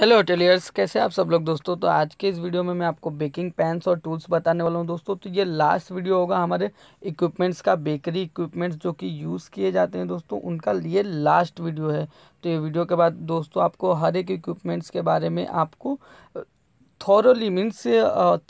hello hoteliers कैसे आप सब लोग दोस्तों तो आज के इस वीडियो में मैं आपको बेकिंग पैंस और टूल्स बताने वाला हूं दोस्तों तो ये लास्ट वीडियो होगा हमारे इक्विपमेंट्स का बेकरी इक्विपमेंट्स जो कि यूज़ किए जाते हैं दोस्तों उनका ये लास्ट वीडियो है तो ये वीडियो के बाद दोस्तों आपको हर एक इक्विपमेंट्स के बारे में आपको थॉरली मीन्स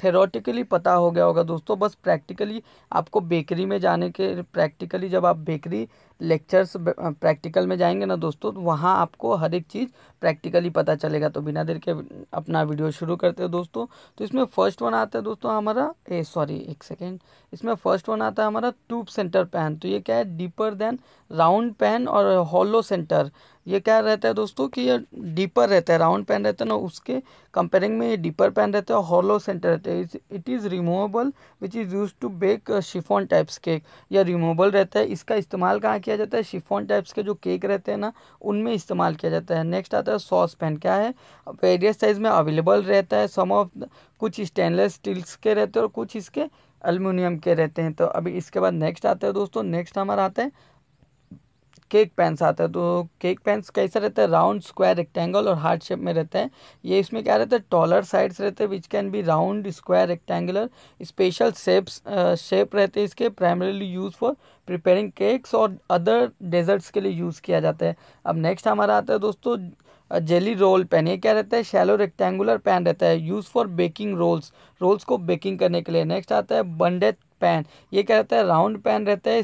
थेरोटिकली पता हो गया होगा दोस्तों बस प्रैक्टिकली आपको बेकरी में जाने के प्रैक्टिकली जब आप बेकरी लेक्चर्स प्रैक्टिकल में जाएंगे ना दोस्तों तो वहाँ आपको हर एक चीज़ प्रैक्टिकली पता चलेगा तो बिना देर के अपना वीडियो शुरू करते हैं दोस्तों तो इसमें फर्स्ट वन आता है दोस्तों हमारा ए सॉरी एक सेकेंड इसमें फर्स्ट वन आता है हमारा ट्यूब सेंटर पैन तो ये क्या है डीपर देन राउंड पैन और हॉलो सेंटर ये क्या रहता है दोस्तों कि ये डीपर रहता है राउंड पैन रहता है ना उसके कंपेयरिंग में ये डीपर पैन रहता है हॉलो सेंटर रहता है it is removable which is use to bake chiffon types cake यह रिमूवेबल रहता है इसका इस्तेमाल कहाँ किया जाता है शिफॉन टाइप्स के जो केक रहते हैं ना उनमें इस्तेमाल किया जाता है नेक्स्ट आता है सॉस पैन क्या है वेरियस साइज़ में अवेलेबल रहता है सम ऑफ कुछ स्टेनलेस स्टील्स के रहते हैं और कुछ इसके अल्मीनियम के रहते हैं तो अभी इसके बाद नेक्स्ट आता है दोस्तों नेक्स्ट हमारा आता है केक पैंस आता है तो केक पैंस कैसे रहता है राउंड स्क्वायर रेक्टेंगल और हार्ट शेप में रहते हैं ये इसमें क्या रहता है टॉलर साइड्स रहते हैं which can be round square rectangular special shapes shape रहते हैं इसके primarily use for preparing cakes और अदर डेजर्ट्स के लिए यूज़ किया जाता है अब नेक्स्ट हमारा आता है दोस्तों जेली रोल पैन ये क्या रहता है शैलो रेक्टेंगुलर पैन रहता है use for baking rolls rolls को बेकिंग करने के लिए नेक्स्ट आता है बंडेड पैन ये क्या रहता है राउंड पैन रहता है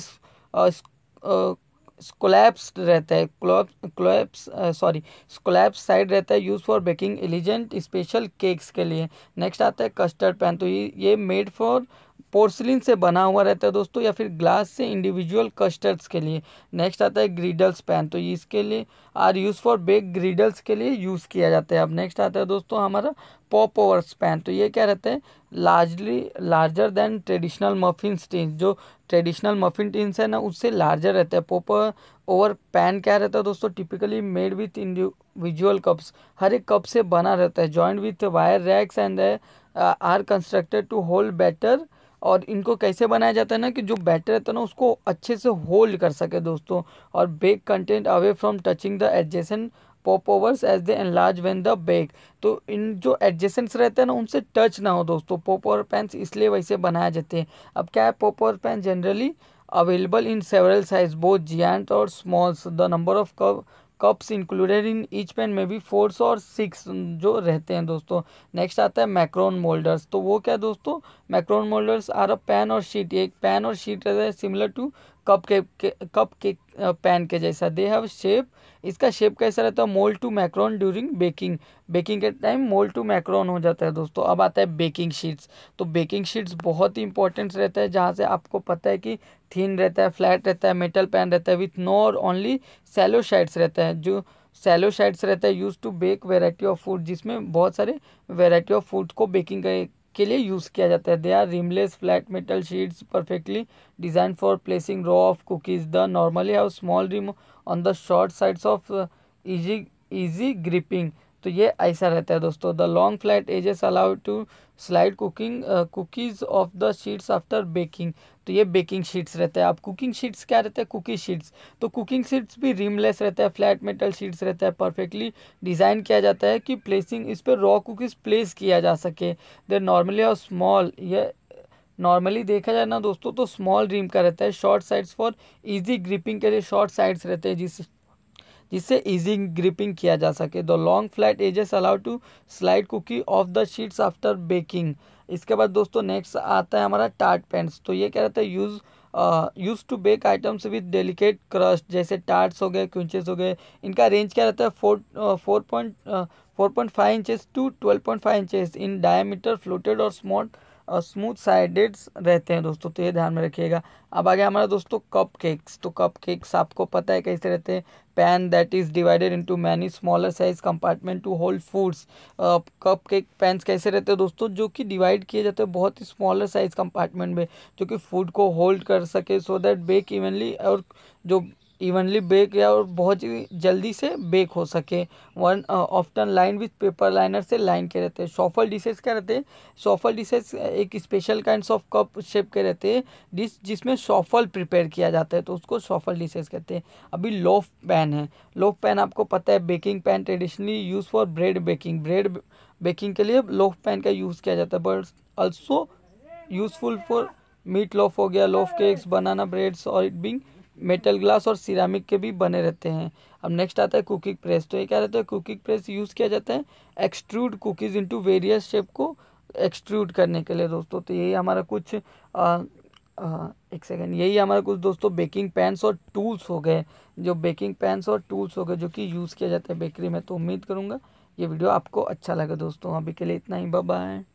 स्कोलैप्स रहता है क्लोप्स सॉरी स्कोलैप्स साइड रहता है use for baking elegant special cakes के लिए नेक्स्ट आता है कस्टर्ड पैन तो ये ये मेड फॉर पोर्सलिन से बना हुआ रहता है दोस्तों या फिर ग्लास से इंडिविजुअल कस्टर्ड्स के लिए नेक्स्ट आता है ग्रीडल्स पैन तो इसके लिए are use for bake griddles के लिए यूज़ किया जाता है अब नेक्स्ट आता है दोस्तों हमारा पॉप ओवर स्पैन तो ये क्या रहते हैं largely larger than traditional muffin स्टीन जो ट्रेडिशनल मफिन टीन्स है ना उससे लार्जर रहता है पॉप ओवर पैन क्या रहता है दोस्तों typically made with individual cups हर एक कप से बना रहता है joint with wire racks and are constructed to hold better और इनको कैसे बनाया जाता है ना कि जो बैटर रहता है ना उसको अच्छे से होल्ड कर सके दोस्तों और bake content away from touching the adjacent pop overs as they enlarge when the bake तो इन जो एडजेसेंट्स रहते हैं ना उनसे टच ना हो दोस्तों पॉप ओवर पैंस इसलिए वैसे बनाए जाते हैं अब क्या है pop over pans generally available in several size both giant और स्मॉल्स द नंबर ऑफ कव cups included in each pan में भी फोर्स और सिक्स जो रहते हैं दोस्तों नेक्स्ट आता है मैक्रोन मोल्डर्स तो वो क्या है दोस्तों macaron molders are a pan और शीट एक पेन और शीट रहता है सिमिलर टू कप के, कप के पैन के जैसा दे हैव शेप इसका शेप कैसा रहता है mold to macaron during baking baking के टाइम मोल टू मैक्रोन हो जाता है दोस्तों अब आता है बेकिंग शीट्स तो बेकिंग शीट्स बहुत ही इंपॉर्टेंट रहता है जहाँ से आपको पता है कि थिन रहता है फ्लैट रहता है मेटल पैन रहता है विथ नो और ओनली सैलो शाइड्स रहता है जो सेलो शाइड्स रहता है use to bake variety of food जिसमें बहुत सारे वेराइटी ऑफ फूड को बेकिंग के लिए यूज़ किया जाता है they are rimless flat metal sheets perfectly design for placing row of cookies the normally have small rim on the short sides of easy easy gripping तो ये ऐसा रहता है दोस्तों the long flat edges allow to slide cooking cookies off the sheets after baking तो ये baking sheets रहते हैं आप कुकिंग शीट्स क्या रहते हैं कुकी शीट्स तो कुकिंग शीट्स भी रिमलेस रहता है फ्लैट मेटल शीट्स रहता है परफेक्टली डिज़ाइन किया जाता है कि प्लेसिंग इस पर रॉ कुकीज़ प्लेस किया जा सके देर नॉर्मली और स्मॉल ये नॉर्मली देखा जाए ना दोस्तों तो स्मॉल रिम का रहता है short sides for easy gripping के लिए शॉर्ट साइड्स रहते हैं जिस जिससे इजी ग्रिपिंग किया जा सके the long flat edges allow to slide cookie off the sheets after baking इसके बाद दोस्तों नेक्स्ट आता है हमारा टार्ट पैंट्स तो ये uh, क्या रहता है use use to bake items with delicate crust जैसे टार्ट्स हो गए क्विंचेस हो गए इनका रेंज क्या रहता है four four point four point five inches to twelve point five inches in diameter fluted और स्मॉल स्मूथ साइडेड रहते हैं दोस्तों तो ये ध्यान में रखिएगा अब आ गया हमारा दोस्तों कप केक्स तो कप केक्स आपको पता है कैसे रहते हैं pan that is divided into many smaller size compartment to hold foods cupcake pans कैसे रहते हैं दोस्तों जो कि डिवाइड किए जाते हैं बहुत ही स्मॉलर साइज कंपार्टमेंट में जो कि फूड को होल्ड कर सके सो दैट बेक इवनली और जो इवनली बेक या और बहुत ही जल्दी से बेक हो सके one often line with paper liner से लाइन के रहते हैं सॉफल डिशेज क्या रहते हैं सॉफल डिशेज uh, एक special kind of cup shape के रहते हैं डिश जिसमें सॉफल प्रिपेयर किया जाता है तो उसको सॉफल डिशेज कहते हैं अभी लोफ पैन है लोफ पैन आपको पता है baking pan traditionally use for bread baking bread baking के लिए लोफ पैन का यूज़ किया जाता है but also useful for meatloaf हो गया लोफ केक्स बनाना ब्रेड्स और इट बिंग मेटल ग्लास और सिरामिक के भी बने रहते हैं अब नेक्स्ट आता है कुकिंग प्रेस तो ये क्या रहता है कुकिंग प्रेस यूज़ किया जाता है extrude cookies into various shape को एक्सट्रूड करने के लिए दोस्तों तो यही हमारा कुछ आ, आ, एक सेकेंड यही हमारा कुछ दोस्तों बेकिंग पैंस और टूल्स हो गए जो बेकिंग पैंस और टूल्स हो गए जो कि यूज़ किया जाता है बेकरी में तो उम्मीद करूँगा ये वीडियो आपको अच्छा लगे दोस्तों अभी के लिए इतना ही बाय